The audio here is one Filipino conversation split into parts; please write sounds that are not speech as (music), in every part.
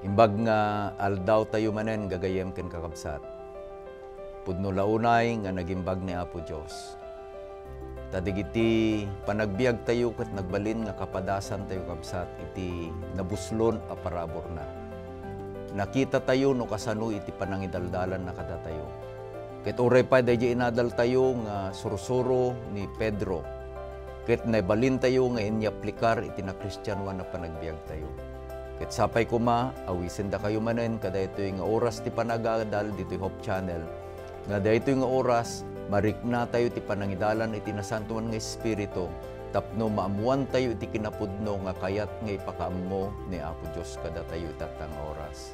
Imbag nga aldaw tayo manen gagayem ken kakabsat. Pudno launay nga nagimbag ni Apo Dios. Tadigiti panagbiag tayo ket nagbalin nga kapadasan tayo kabsat iti nabuslon a parabor na. Nakita tayo no kasano iti panangidaldalan nakada tayo. Ket uray pa dahi inadal tayo nga sursuro ni Pedro. Ket nabalin tayo nga inyaplikar iti na Kristiyanwa na panagbiag tayo Ket sapay kuma, awisen da kayo manen, kada ito yung oras ti panagadal, dito yung Hope Channel. Nga da ito yung oras, marikna tayo ti panangidalan, iti nasantuan nga Espiritu, tapno maamuan tayo iti kinapudno nga kayat nga ipakaammo ni Apo Dios kada tayo itatang oras.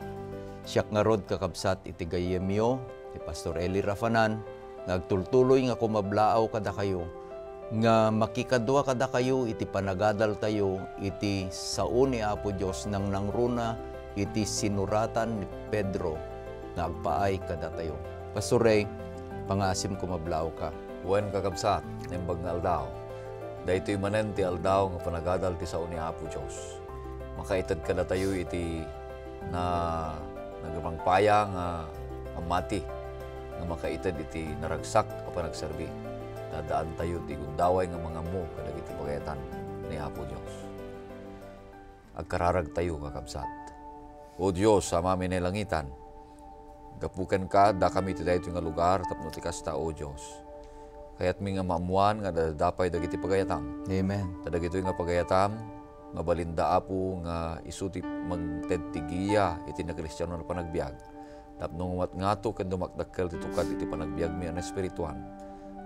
Siyak nga rod kakabsat iti gayemyo, ti Pastor Eli Rafanan, nagtultuloy nga kumablaaw kada kayo, nga makikadwa kada kayo iti panagadal tayo iti sauni Apo Dios nang nangruna iti sinuratan ni Pedro nga nagpaay kada tayo. Pasure, pangasim kumablao ka. Wen kakabsat, nembag nga aldaw. Dahito imanen ti aldaw nga panagadal ti sauni Apo Dios. Makaitad kada tayo iti na nagamangpaya nga amati nga makaitad iti naragsak o panagserbi Dadaan tayo tigong daway nga mga mo kadag iti pagayatan ni Apo Diyos. Agkararag tayo kakabsat. O Diyos, sa mami na langitan, gapukan ka da kami ti dayto nga lugar tapno ti kasta o Diyos. Kaya't mi nga maamuan nga dadapay dagiti pagayatan. Amen. Tadagito nga pagayatan, nga balinda apo nga isuti magtedtigiya iti na Kristiyano na panagbiag. Tapno ngat ngato ken dumakdakkel ti tukad iti panagbiag mi an espirituan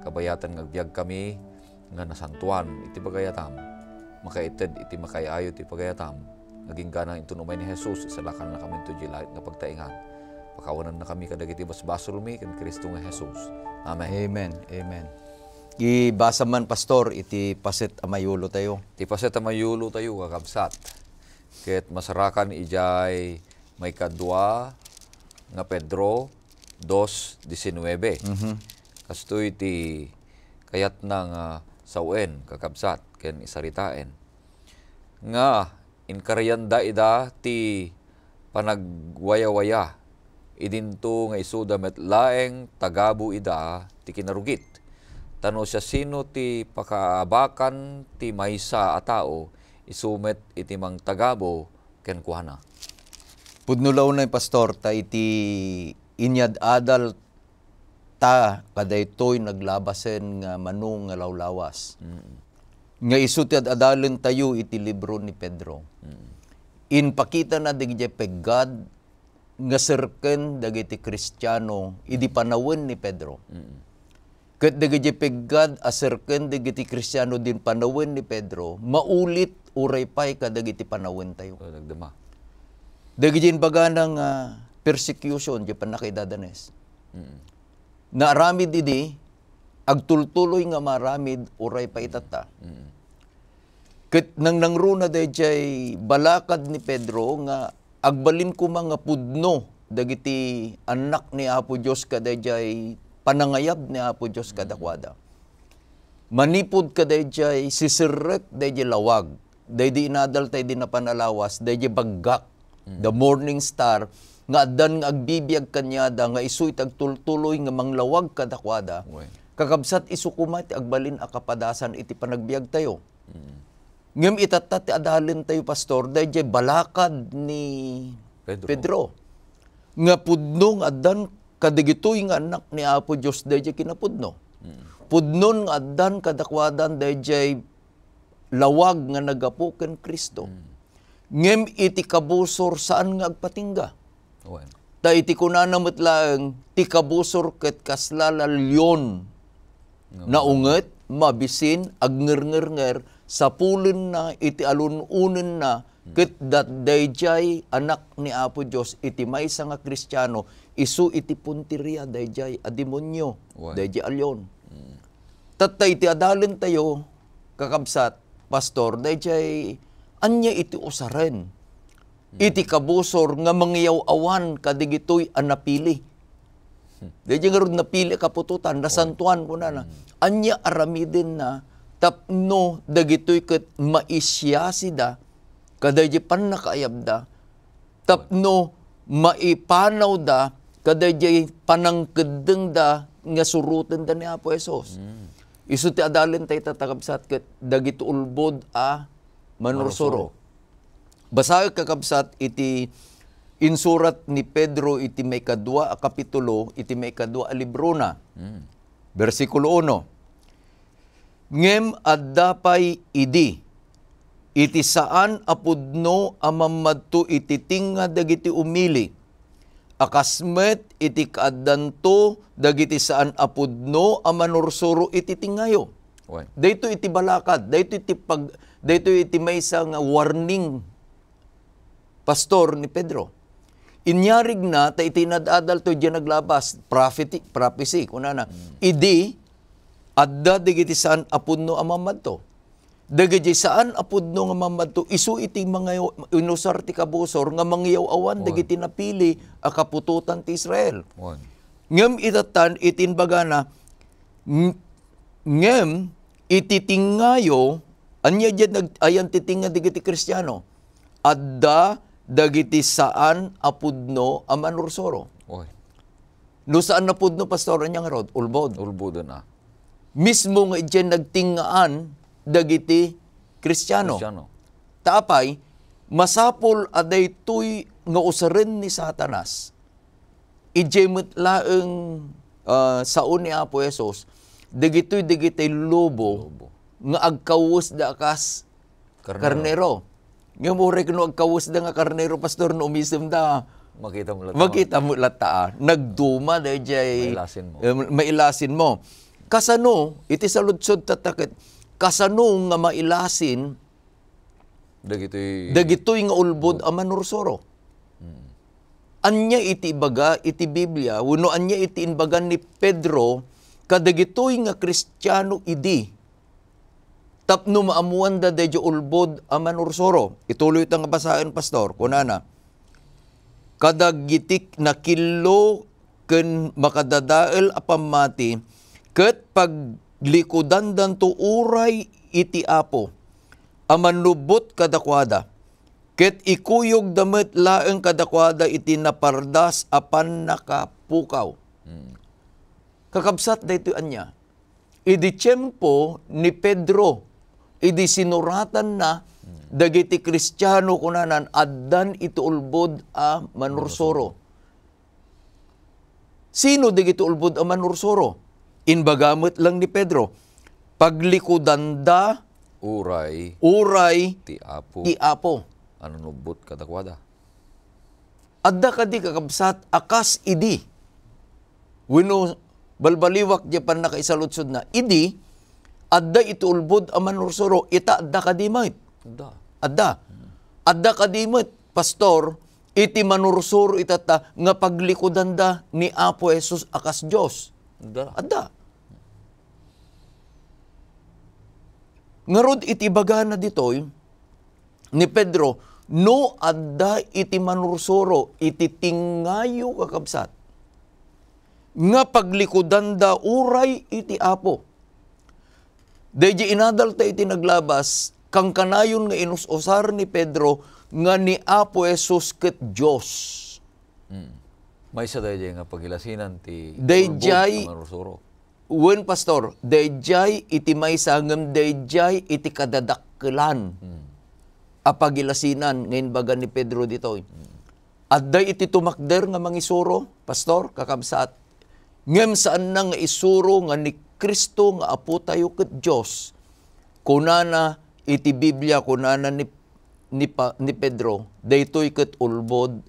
kabayatan nga agbyag kami nga nasantuan iti pagayatam makaited iti makayayo iti pagayatam naging ganang ito umay ni Jesus isalakan na kami ito jilait nga pagtaingan pakawanan na kami kadagiti basbasol mi kan Kristo nga Jesus Amen Amen Amen Ibasa man pastor iti paset amayulo tayo iti paset amayulo tayo kakabsat ket masarakan ijay may kadwa nga Pedro 2:19 mm -hmm kastoy ti kayat nang uh, sawen kakabsat ken isaritaen nga inkaryan da ida ti panagwayawaya idinto nga isuda met laeng tagabo ida ti kinarugit tano siya sino ti pakaabakan ti maysa a tao isumet iti mang tagabo ken kuhana Pudnulaw na pastor ta iti inyad adal ta kadaytoy naglabasen nga manung nga lawlawas. Mm-hmm. Nga isuti at adalon tayo iti libro ni Pedro. Mm-hmm. Inpakita na digje God nga serken dagiti Kristiyano idi mm. panawen ni Pedro. Mm-hmm. Kat digje God aserken dagiti Kristiyano din panawen ni Pedro, maulit uray pay kadagiti panawen tayo. nagdama. Dagiti baga ng uh, persecution di panakidadanes. Mm-hmm na aramid idi agtultuloy nga maramid uray pa itata. Mm. Ket nang nangruna dayjay balakad ni Pedro nga agbalin ko mga pudno dagiti anak ni Apo Dios kadayjay panangayab ni Apo Dios kadakwada. Manipod kadayjay sisirek dayjay lawag. Daydi inadal tay di napanalawas, dayjay baggak. Mm. The morning star nga dan nga agbibiyag kanyada nga isu itagtultuloy nga manglawag kadakwada kakabsat isu kuma agbalin a kapadasan iti panagbiag tayo mm. ngem itata ti adalin tayo pastor day balakad ni Pedro, Pedro. nga pudno nga addan kadigitoy nga anak ni Apo Dios day kinapudno mm. pudnon nga addan kadakwadan day lawag nga nagapo ken Kristo mm. ngem iti kabusor saan nga agpatingga Uwan. Ta iti kunana matlaang ti kabusor ket kaslala lyon. No. Naunget, mabisin, agngerngerngar, sapulen na, iti alununen na, hmm. ket dat dayjay anak ni Apo Dios iti maysa nga Kristiyano isu iti puntirya dayjay a demonyo dayjay alyon hmm. tattay iti adalen tayo kakabsat pastor dayjay anya iti usaren iti kabusor nga mangiyaw awan kadigitoy ang napili. Hmm. nga rin napili kapututan, nasantuan ko na na. Anya aramidin na tapno dagitoy kat maisyasida kaday pan da. tapno maipanaw da kaday panangkedeng da nga surutan da ni Apo Esos. Mm. Isu ti adalin tay tatakabsat ket dagito ulbod a manursuro. Basag kakabsat iti insurat ni Pedro iti may kadua kapitulo iti may kadua libro na. Mm. Bersikulo 1. Ngem addapay idi iti saan apudno amammadto iti tinga dagiti umili akasmet iti kaaddanto dagiti saan apudno amanursuro iti tingayo. Okay. iti balakad, dayto iti pag dayto iti maysa nga warning pastor ni Pedro. Inyarig na ta itinadadal to diyan naglabas prophecy prophecy kuna na idi adda digiti saan apudno amamadto dagiti saan apudno nga mamadto isu iti mga inusar ti kabusor nga mangyaw-awan dagiti napili a kapututan ti Israel ngem itatan itinbaga na ngem ititingayo anya jed nag ayan titinga digiti Kristiyano adda dagiti saan apudno a manursoro. Oy. No saan apudno pastor niya rod? Ulbod. Ulbod na. Ano? Mismo nga diyan nagtingaan dagiti Kristiyano. Kristiyano. Tapay masapol aday tuy nga usaren ni Satanas. Ijemit laeng uh, saon ni Apo Jesus dagitoy dagitay lobo, lobo. nga agkawus da kas karnero. karnero. Nga mo no agkawus da nga karnero pastor no umisim da. Makita mo lata. Makita mo lata. Ah. Nagduma da eh, jay. Mailasin mo. Eh, mailasin mo. Kasano, iti sa lutsod tatakit, kasano nga mailasin, dagitoy, dagitoy nga ulbod ang manursoro. Anya iti baga, iti Biblia, wano anya iti inbagan ni Pedro, kadagitoy nga kristyano idi, tapno maamuan da dejo ulbod aman ursoro. Ituloy itang basahin, Pastor. Kunana, kadagitik na kilo ken makadadael apamati ket paglikodan dan to uray iti apo a lubot kadakwada ket ikuyog damet laeng kadakwada iti napardas apan nakapukaw hmm. kakabsat daytoy anya idi tiempo ni Pedro Idi sinuratan na dagiti Kristiyano kunanan addan ito ulbod a manursoro. Sino dagiti ulbod a manursoro? Inbagamit lang ni Pedro. Paglikudanda uray uray ti apo ti apo anunubot kadakwada. Adda kadi kakabsat akas idi. Wino balbaliwak di pan nakaisalutsod na idi adda iti ulbod aman ursuro, ita adda kadimit. Adda. Adda. Adda kadimit, pastor, iti manursuro itata nga paglikodan ni Apo Jesus akas Diyos. Adda. Adda. Ngarod iti na ditoy ni Pedro, no adda iti manursuro iti tingayo kakabsat nga paglikodan uray iti apo Dayjay inadalta iti naglabas kang kanayon nga inusosar ni Pedro nga ni Apo Jesus ket Dios. Mm. May sa dayjay nga pagilasinan ti dayjay Wen pastor, dayjay iti may sangem dayjay iti kadadakkelan. Mm. Apagilasinan ngayon baga ni Pedro dito. Mm. At day iti tumakder nga mangisuro, pastor, kakamsat. Ngem saan nang isuro nga ni Kristo nga apo tayo ket Dios kunana iti Biblia kunana ni ni, ni Pedro daytoy ket ulbod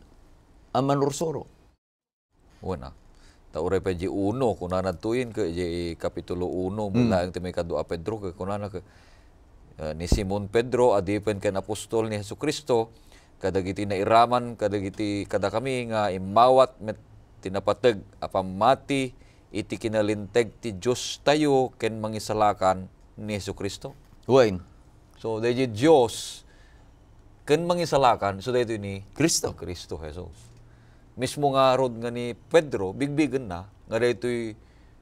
a manursoro. Una. Tauray pa di uno kunana tuin ke di kapitulo 1 mula hmm. mm. ang timay a Pedro ke kunana ke uh, ni Simon Pedro adipen kan apostol ni Hesus Kristo kadagiti na iraman kadagiti kada kami nga imawat met tinapateg apamati mati iti kinalinteg ti Diyos tayo ken mangisalakan ni Yesu Kristo. Huwain. So, dahi Diyos ken mangisalakan, so dahi ni Kristo. Kristo, Jesus. Mismo nga rod nga ni Pedro, bigbigan na, nga dahito'y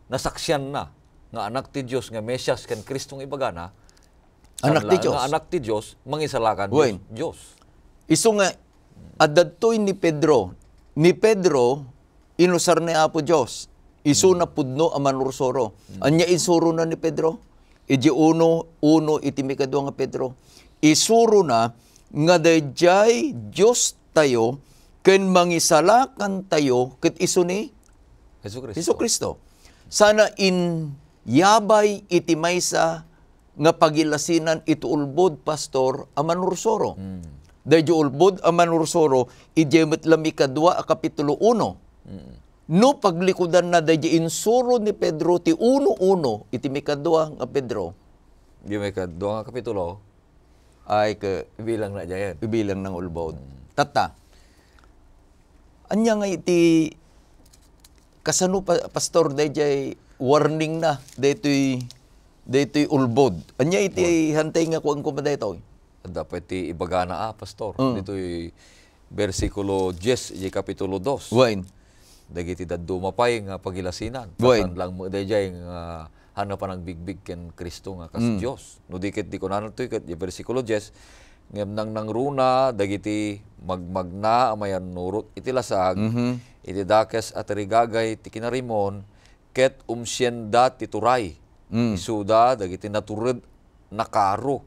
nasaksyan na, nga anak ti Diyos, nga Mesias ken Kristong ibagana, anak ti Diyos. Nga anak ti Diyos, mangisalakan Huwain. Diyos. Iso nga, adadtoy ni Pedro, ni Pedro, inusar ni Apo Diyos na pudno ang manursoro. Anya isuro na ni Pedro. Iji uno, uno itimikado nga Pedro. Isuro na nga dayjay Diyos tayo ken mangisalakan tayo ket iso ni Hesus Kristo. Sana in yabay iti maysa nga pagilasinan ito ulbod pastor ang manursoro. Mm. Dahil ulbod ang manursoro, ijemet lamikadwa a kapitulo 1. Mm. No paglikudan na dahi insuro ni Pedro ti uno-uno iti mikadua nga Pedro. Di mikadua nga kapitulo ay ke bilang na jayan. Bilang ng ulbaw. Hmm. Tata. Anya nga iti kasano pa, pastor dahi warning na daytoy daytoy ulbod. Anya iti What? hantay nga kuan ko daytoy. Dapat iti ibagana a ah, pastor. Mm. Ditoy bersikulo 10 iti kapitulo 2. Wain dagiti dadumapay nga pagilasinan. Buwan. lang mo dayjay nga uh, hanapan ng bigbig ken Kristo nga kas mm. Dios. No dikit di ko nanatoy ket di bersikulo 10 ngem nang nangruna dagiti magmagna amayan nurot iti lasag mm-hmm. iti dakes at rigagay ti kinarimon ket umsyenda ti turay. Mm. Isuda dagiti natured nakaro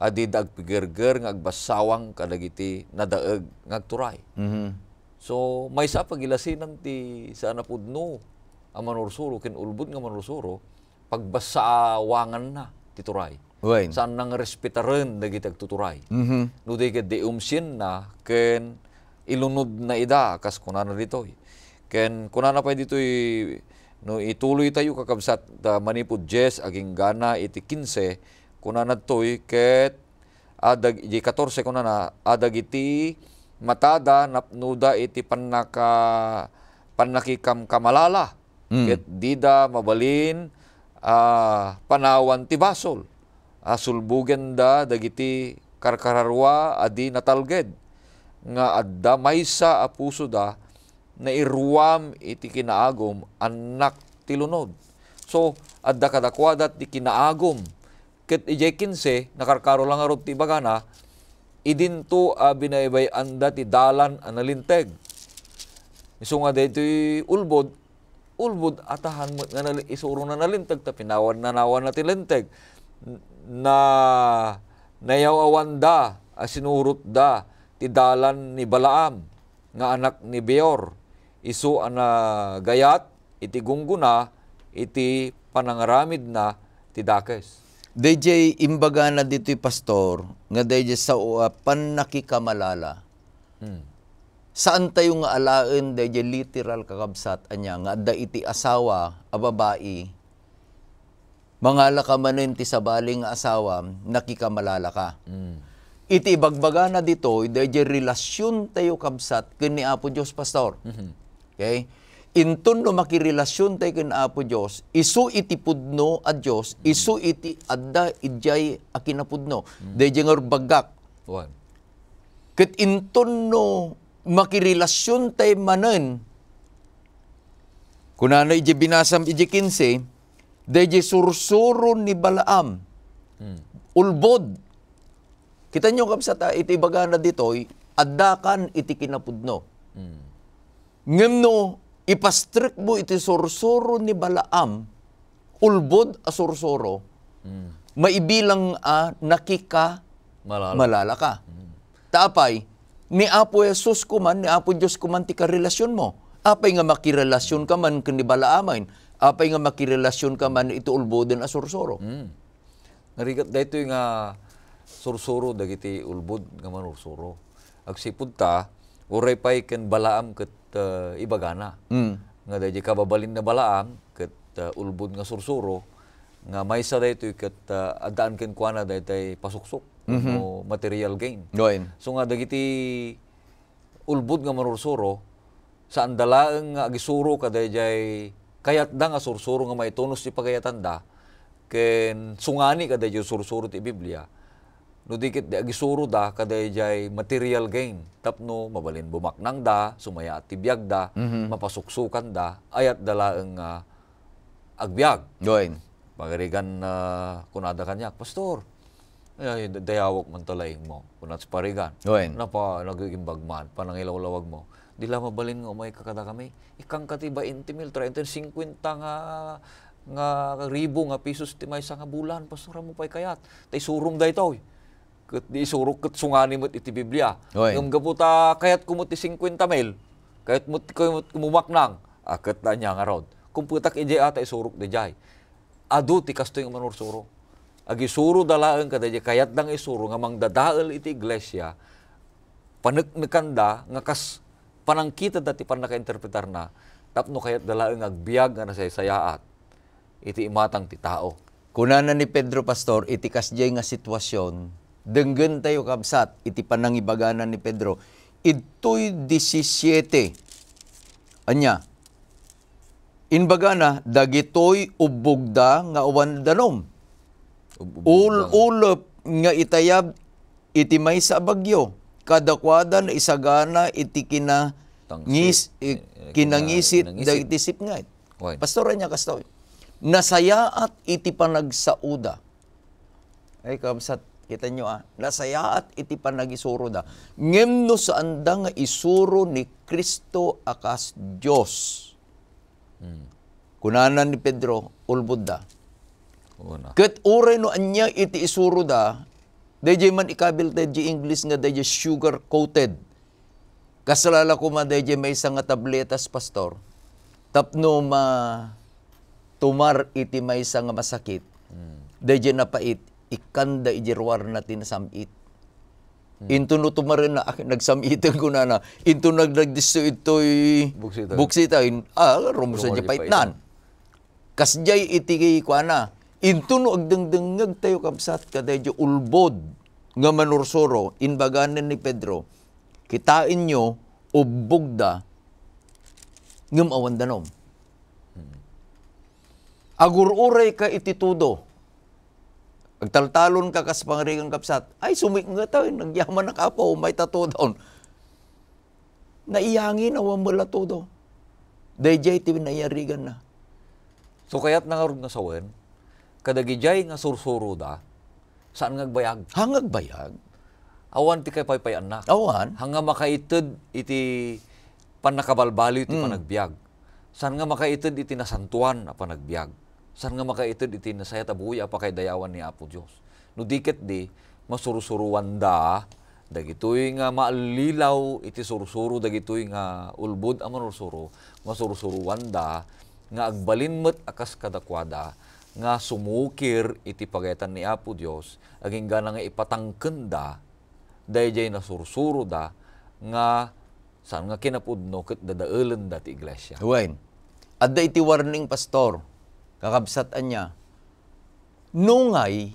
adi dagpigerger nga agbasawang kadagiti nadaeg nga turay. Mm-hmm. So, may sa ng ti sa napudno ang manursuro, kinulbod nga manursuro, pagbasawangan na tituray. Right. Saan nang respetaran na gitag tuturay. Mm-hmm. No, di ka diumsin na ken ilunod na ida, kas kunana dito. Ken kunana pa dito no, ituloy tayo kakabsat da manipod jes aging gana iti 15, kunana to'y ket adag, 14 kunana, adag iti matada napnuda iti panaka panakikam kamalala mm. ket dida mabalin uh, panawan ti basol asulbugen ah, da dagiti karkararwa adi natalged nga adda maysa a puso da na irwam iti kinaagom anak ti lunod so adda kadakwadat ti kinaagom ket ijay 15 nakarkaro lang arod ti bagana idinto a ah, anda ti dalan analinteg. Iso nga dito ulbod, ulbod atahan mo nga isuro na nalinteg ta pinawan na nawan natin linteg na nayawawan da asinurot ah, da ti dalan ni Balaam nga anak ni Beor isu ana gayat iti gungguna iti panangaramid na ti Dakes. DJ imbaga na dito'y pastor nga DJ sa uh, panakikamalala. Hmm. Saan tayo nga alaen DJ literal kakabsat anya nga da iti asawa a babae mangala ka manin ti sabaling asawa nakikamalala ka. Hmm. Iti ibagbaga na dito DJ relasyon tayo kabsat ken ni Apo Dios pastor. Mm-hmm. Okay? inton no makirelasyon tay kin Apo Dios isu iti pudno a Dios isu iti adda idjay a kinapudno mm. dayjay bagak One. ket inton no makirelasyon tay manen kuna kunano idi binasam idi 15 dayjay sursuro ni Balaam mm. ulbod kita nyo kapsata iti bagana ditoy addakan iti kinapudno mm. Ngem no, ipastrik mo iti sorsoro ni Balaam, ulbod a sorsoro, mm. maibilang a nakika malala, malala ka. Mm. Tapay, ni Apo Jesus kuman, ni Apo Diyos kuman ti karelasyon mo. Apay nga makirelasyon ka man kani Balaamain, apay nga makirelasyon ka man ito ulboden a sorsoro. Mm. Narigat dito nga sorsoro dagiti ulbod nga manursoro. Agsipud ta, uray pa'y ken balaam ket ta eh, ibagana. Mm. Nga da kababalin na balaan ket uh, ulbud nga sursuro nga maysa daytoy ket uh, adaan ken kuana daytay pasuksok mm-hmm. o material gain. Goin. So nga dagiti ulbod nga manursuro sa andalaeng nga agisuro kadayjay kayat da nga sursuro nga maitunos ti pagayatanda ken sungani kadayjay sursuro ti Biblia no dikit di agisuro da kadayjay material gain tapno mabalin bumaknang da sumaya at tibiyag da mm-hmm. mapasuksukan da ayat dala ang uh, agbyag doin pagarigan uh, ah, kunada kanya pastor ay dayawok man talay mo kunat parigan doin napa nagigimbag man panangilawlawag mo dila mabalin nga umay kakada kami ikang katiba 20 mil nga nga ribo nga pisos ti may sa nga bulan pastor mo pay kayat tay surong da ito kat di surok kat sungani mo't iti Biblia. Oy. Ngam gaputa kayat kumot ti 50 mil, kayat mo't kumot kumumaknang, akat ah, na niya nga rod. Kung putak ijay ata isurok di jay. Adu ti kasto yung manor suro. Agisuro dalaan ka dajay, kayat nang isuro nga mangdadaal iti iglesia, panagnikanda nga kas panangkita dati panakainterpretar na, tapno kayat dalaan agbiag nga nasaysayaat, iti imatang ti tao. Kunanan ni Pedro Pastor, itikas jay nga sitwasyon, Denggen tayo kabsat, iti panangibaganan ni Pedro. Ito'y 17. Anya, inbagana, dagitoy ubugda nga uwan danom. Ul ulop nga itayab iti maysa bagyo. Kadakwada na isagana iti kina ngis, eh, eh, kinangisit dagiti sipngay. Eh. Pastora niya kastoy. nasayaat iti panagsauda. Ay kabsat, Kita nyo ah, nasaya at iti panagisuro da. Ngemno sa anda nga isuro ni Kristo akas Dios. Hmm. Kunanan ni Pedro, ulbod da. Una. Kat ure no anya iti isuro da, DJ man ikabil DJ English nga DJ sugar coated. Kasalala ko man DJ may isang nga tabletas pastor. Tapno ma tumar iti may isang nga masakit. Hmm. DJ napait ikanda ijirwar natin samit. Hmm. Into no tumaren na nagsamitan ko ah, na na. Into nagdagdisto ito'y buksita. buksita. Ah, rumo sa Japaitnan. Kasjay itigay ko na. Into no agdangdangag tayo kabsat kadayjo ulbod nga manursoro in inbaganan ni Pedro. Kitain nyo ubugda ngam awandanom. Hmm. Agururay ka ititudo Pagtaltalon ka kas pangrigang kapsat, ay sumik nga tayo, nagyaman na kapo, may tato daon. Naiyangin, awan mo la to daw. Dayjay tibi naiyarigan na. So kaya't nangarod nga sawen, kadagijay nga sursuro da, saan ngagbayag? Hangagbayag. Awan ti kay paypayan na. Awan. Hanga makaitid iti panakabalbali iti mm. panagbiag. Saan nga makaitid iti nasantuan a panagbiag Saan nga makaitid iti nasayat abuya pa kay dayawan ni Apo Diyos. No diket di, masurusuruan da, dagitoy nga maalilaw iti surusuro, dagitoy nga ulbod ang manusuro, masurusuruan da, nga agbalin met akas kadakwada, nga sumukir iti pagayatan ni Apo Dios aging gana nga ipatangken da, dayjay na sursuro da, nga saan nga kinapudno ket dadaelen da ti iglesia. Huwain. Adda iti warning pastor, kakabsatan niya, Nungay,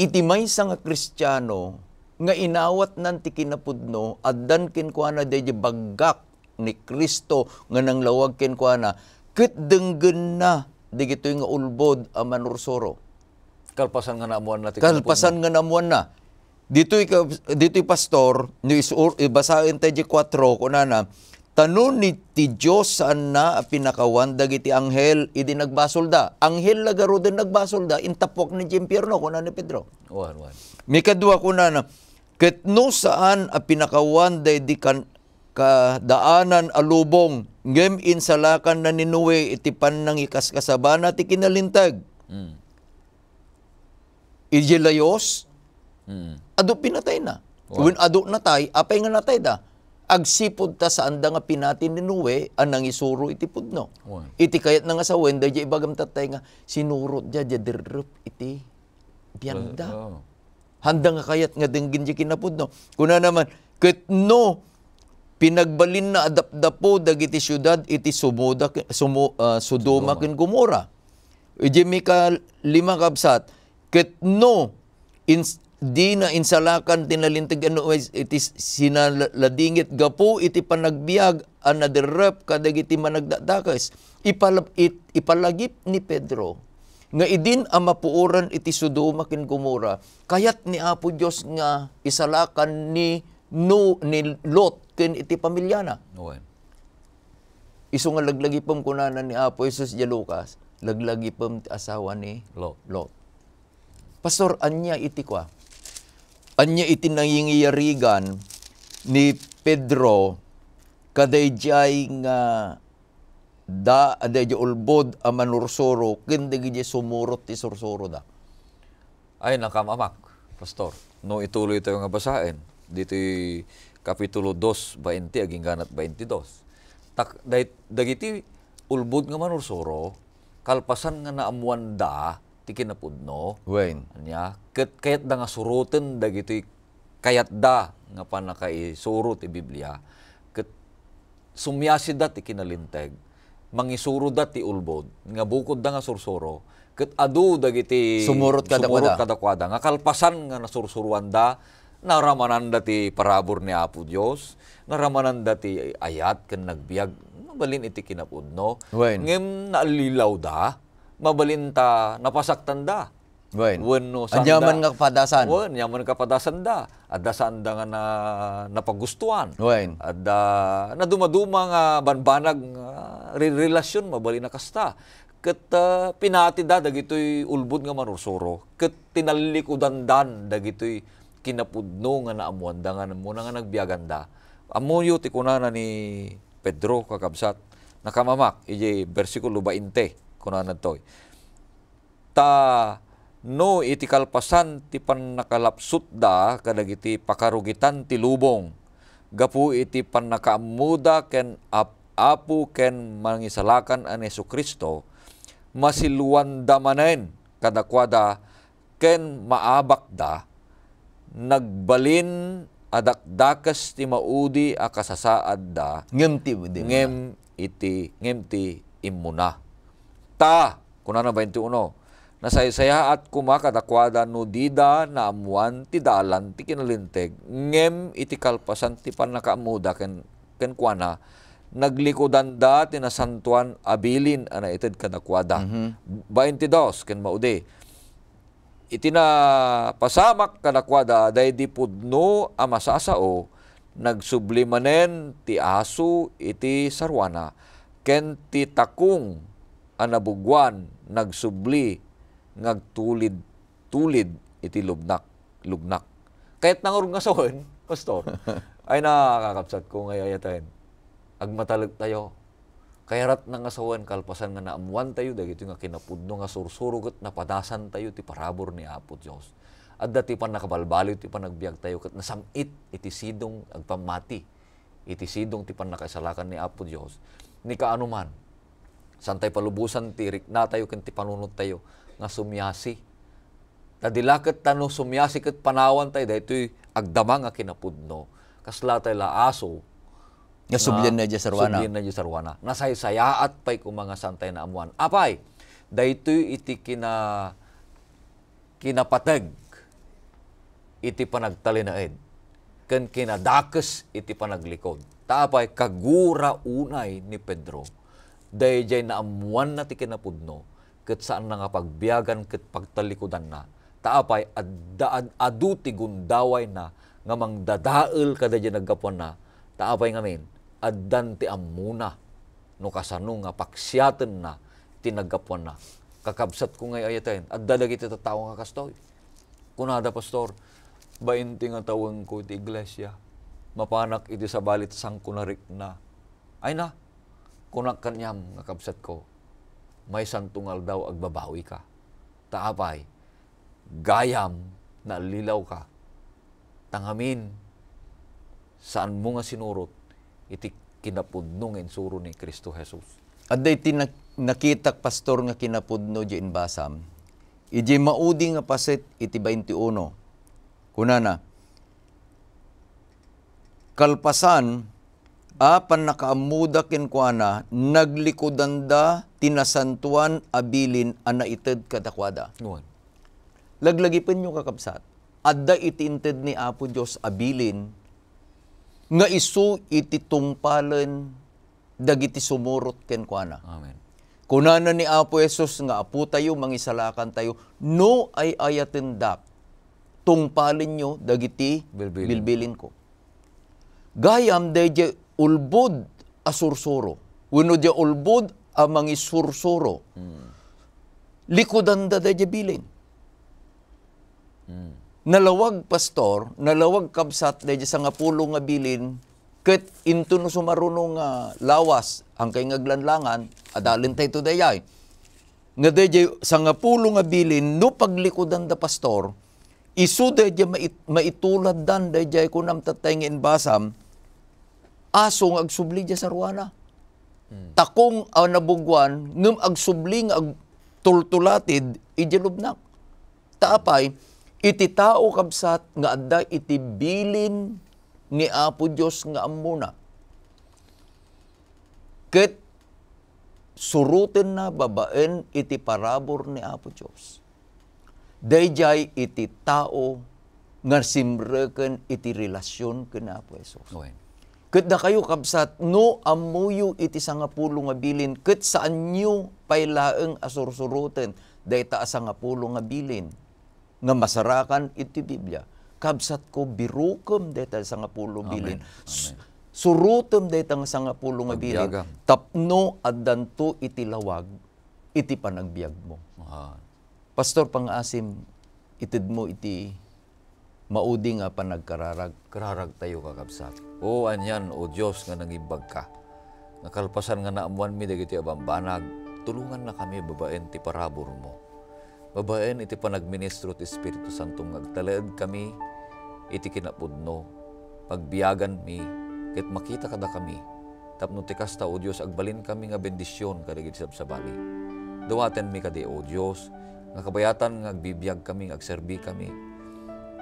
itimay sa nga kristyano, nga inawat nan tikinapudno, kinapudno, addan kinkwana de baggak ni Kristo, nga nang lawag kinkwana, kit denggen na, di gito nga ulbod a manursoro. Kalpasan nga namuan na Kalpasan nga namuan na. Dito'y dito pastor, ni isur, basahin tayo 4, na Tanun ni ti Diyos saan na pinakawan dagiti anghel idi nagbasolda. Anghel lagaro din da, intapok ni Jim Pierno, kuna ni Pedro. Wan wan. Mikadua kuna na ketno saan a pinakawan di kan kadaanan alubong ngem insalakan na ni ninuwe iti pannang ikaskasabana ti kinalintag. Mm. Iji layos. Mm. adu pinatay na. Wow. adu na tay, apay nga na tay da agsipod ta sa anda nga pinati ni Nuwe, anang isuro iti pudno. Iti kayat na nga sa wenda, di ibagam tatay nga, sinurot dya, dya dirup iti dianda. Oh. Handa nga kayat nga dinggin dya kinapudno. Kuna naman, ket no, pinagbalin na adapdapo dagiti syudad iti sumuda sumu, uh, Sodoma ken Gomora. Ijimi ka lima kabsat ket no in, di na insalakan tinalintig ano iti sinaladingit gapo iti panagbiag another rep managdadakes iti managdadakas ipalap it, ipalagip ni Pedro nga idin ang mapuuran iti suduma kin gumura kayat ni Apo Dios nga isalakan ni no ni Lot ken iti pamilyana okay. iso nga laglagi kunana ni Apo Jesus di Lucas laglagi pam asawa ni Lot, Lot. Pastor, anya iti kwa anya iti nangyingyarigan ni Pedro kadayjay nga da adayjay ulbod a manursuro kendi gidi sumurot ti sursuro da. Ay nakamamak, pastor. No ituloy tayo nga basahin. Dito Kapitulo 2, 20, aging ganat 22. Tak, dagiti ulbod nga manursuro, kalpasan nga naamuan da, ti kinapudno. Wain. Anya, ket kayat da nga suruten dagitoy kayat da nga panakaisuro ti Biblia. Ket sumyasid da ti kinalinteg. Mangisuro da ti ulbod. Nga bukod da nga sursuro. Ket adu dagiti sumurot kadakwada. Sumurot kadakwada. Nga kalpasan nga nasursuruan da naramanan dati parabor ni Apo Dios, naramanan ti ayat ken nagbiag, mabalin iti kinapudno. Ngem naalilaw da, mabalinta, napasaktan da. Bueno. Bueno, sanda. Anyaman nga kapadasan. Bueno, anyaman nga kapadasan da. At da sanda nga na napagustuan. Bueno. At da, na dumaduma nga banbanag uh, relasyon mabali na kasta. Kat uh, pinati da, dagito'y ulbod nga manursuro. Kat tinalikudandan, dagito'y kinapudno nga naamuan da nga muna nga nagbiaganda. Amuyo ti kunana ni Pedro kakabsat nakamamak ije bersikulo inte kunanan toy. Ta no itikapasan ti pannakalapsut da kadagiti pakarugitan ti lubong. Gapu iti pannakaamuda ken ap apu ken mangisalakan an Yesu Kristo masiluan damanen kadakwada ken maabak da nagbalin adakdakas ti maudi akasasaad da ngem ti ngem iti ngem ti immuna ta, kunana 21, nasaysaya at kumakadakwada no dida na amuan ti dalan ti kinalintig, ngem iti kalpasan ti panakaamuda ken, ken kuana, naglikodan da ti tinasantuan abilin ana ited kadakwada. Mm-hmm. 22, ken maude, itina pasamak kadakwada day di pudno amasasao, nagsublimanen ti aso iti sarwana ken ti takong anabugwan nagsubli nagtulid tulid iti lubnak lubnak kahit nangurog nga sawin (laughs) pastor ay nakakapsat ko ngayayatayin agmatalag tayo kayarat na nga sawan kalpasan nga naamuan tayo dagito nga kinapudno nga sursurugot napadasan tayo ti parabor ni Apo Dios at dati pa nakabalbalo ti panagbiag tayo kat nasamit iti sidong agpamati iti sidong ti panakasalakan ni Apo Dios ni kaanuman Santay palubusan ti rik na tayo ken ti panunod tayo nga sumyasi. Tadilaket tano sumyasi ket panawan tayo daytoy agdama nga kinapudno. Kasla tayo laaso nga subyan na Diyas Arwana. Subyan na Diyas Arwana. Nasaysayaat pa'y kung mga santay na amuan. Apay, daytoy iti kina kinapateg iti panagtalinaed ken kinadakes iti panaglikod. Tapay kagura unay ni Pedro dahil na amuan na ti pudno, kat saan na nga pagbiyagan kat pagtalikudan na, taapay ad, ad, aduti gundaway na, nga mang dadael kada jay nagkapuan na, taapay ngamin, addan ti amuna, no kasano nga paksyaten na, tinagapuan na. Kakabsat ko ngay ayaten, at dalagi ti tao nga kastoy. Kunada, pastor, bainti nga tawang ko iti iglesia, mapanak iti sa balit sang kunarik na. Ay na, kunak kanyam nga kabsat ko, may santungal daw agbabawi ka. Taapay, gayam na lilaw ka. Tangamin, saan mo nga sinurot, iti kinapudno nga insuro ni Kristo Jesus. At dahi nakitak pastor nga kinapudno di basam, iji maudi nga paset iti 21. Kunana, kalpasan apan nakaamuda kinkwana, naglikodanda, tinasantuan, abilin, ana ited kadakwada. Nguan. Laglagipin nyo kakabsat. Adda itinted ni Apo Dios abilin, nga isu ititumpalan, dagiti sumurot kinkwana. Amen. Kunana ni Apo Yesus nga apo tayo, mangisalakan tayo, no ay ayatindak, tungpalin nyo dagiti bilbilin, bilbilin ko. Gayam, deje ulbod asursuro. Wano dia ulbod amang isursuro. Hmm. Likodan da da bilin. Hmm. Nalawag pastor, nalawag kabsat da sa nga pulo nga bilin, ket into no sumaruno nga lawas, ang kay ngaglanlangan, adalin tayo to dayay. Nga da sa nga pulo nga bilin, no paglikudan da pastor, isu da mait, maitulad dan da jay kunam tatay basam aso nga agsubli dya sa ruana. Hmm. Takong uh, nabugwan, ng agsubli nga ag tultulatid, ijalubnak. Taapay, iti tao kabsat nga adda iti bilin ni Apo Dios nga amuna. Ket surutin na babaen iti parabor ni Apo Dios. Dayjay iti tao nga simreken iti relasyon kina Apo Jesus. Okay. Kat da kayo kabsat, no amuyo iti sangapulo nga bilin, kat saan nyo pailaeng asursurutin, dahil ta sangapulo nga bilin, nga masarakan iti Biblia. Kabsat ko birukem dahil sangapulo bilin. Amen. Amen. Surutem dahil nga sangapulo nga bilin. Tapno at danto iti lawag, iti panagbiag mo. Mahal. Pastor Pangasim, itid mo iti mauding nga nagkararag kararag tayo kakabsat. O anyan, O Dios nga nangibag ka. Nakalpasan nga naamuan mi dagiti abambanag, tulungan na kami babaen ti parabor mo. Babaen iti panagministro ti Espiritu Santo nga agtalaad kami, iti kinapudno, pagbiyagan mi, ket makita kada kami, tapno ti kasta o Dios agbalin kami nga bendisyon kadagiti sabsabali. duwaten mi kadi o Dios, nga kabayatan nga agbibiyag kami, agserbi kami,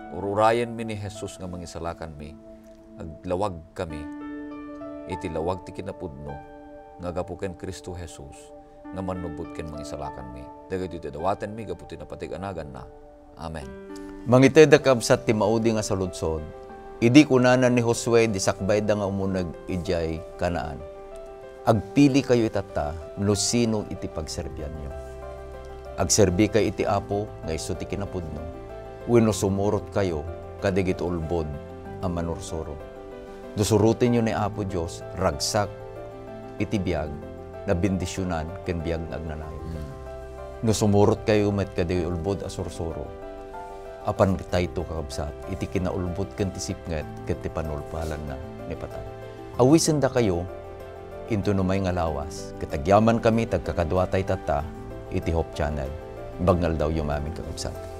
Ururayan mi ni Jesus nga mangisalakan mi, aglawag kami, iti lawag ti kinapudno, nga gapuken Kristo Jesus, nga manubot ken mangisalakan mi. Dagiti dawatan mi, gaputi na patiganagan na. Amen. Mangiteda kabsat ti maudi nga saludsod, idi kunanan ni Josue di da nga umunag ijay kanaan. Agpili kayo itata, no sino iti pagserbyan nyo. Agserbi kay iti apo, nga iso ti kinapudno wino sumurot kayo, kadigit ulbod ang manursuro. Dusurutin nyo ni Apo Diyos, ragsak, itibiyag, na bindisyonan, ken biyag na agnanayo. Hmm. No kayo met kadigit ulbod a sursuro, apan bitay ito kakabsat, iti kinaulbod ken tisipnget, ken ti panulpalan na ni patay. Awisin da kayo, into numay nga lawas, katagyaman kami, tagkakadwatay tata, iti Hope Channel. Bagnal daw yung aming kakabsat.